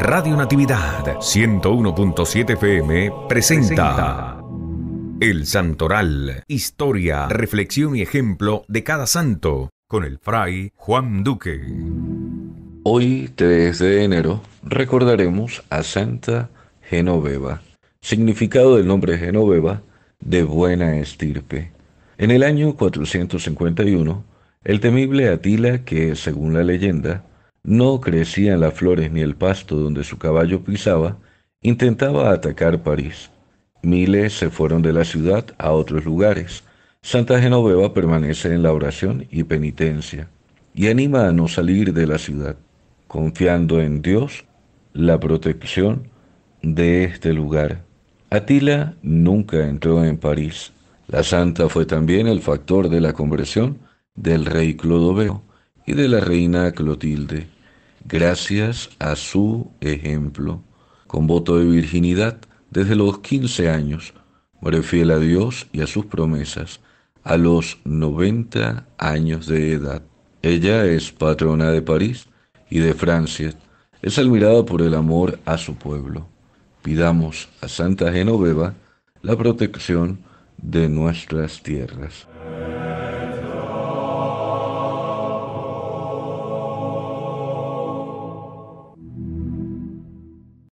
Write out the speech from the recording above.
Radio Natividad 101.7 FM presenta El Santoral, historia, reflexión y ejemplo de cada santo, con el fray Juan Duque. Hoy, 3 de enero, recordaremos a Santa Genoveva, significado del nombre Genoveva, de buena estirpe. En el año 451, el temible Atila, que según la leyenda, no crecían las flores ni el pasto donde su caballo pisaba, intentaba atacar París. Miles se fueron de la ciudad a otros lugares. Santa Genoveva permanece en la oración y penitencia y anima a no salir de la ciudad, confiando en Dios la protección de este lugar. Atila nunca entró en París. La santa fue también el factor de la conversión del rey Clodoveo de la reina Clotilde, gracias a su ejemplo. Con voto de virginidad desde los 15 años, muere fiel a Dios y a sus promesas a los 90 años de edad. Ella es patrona de París y de Francia. Es admirada por el amor a su pueblo. Pidamos a Santa Genoveva la protección de nuestras tierras.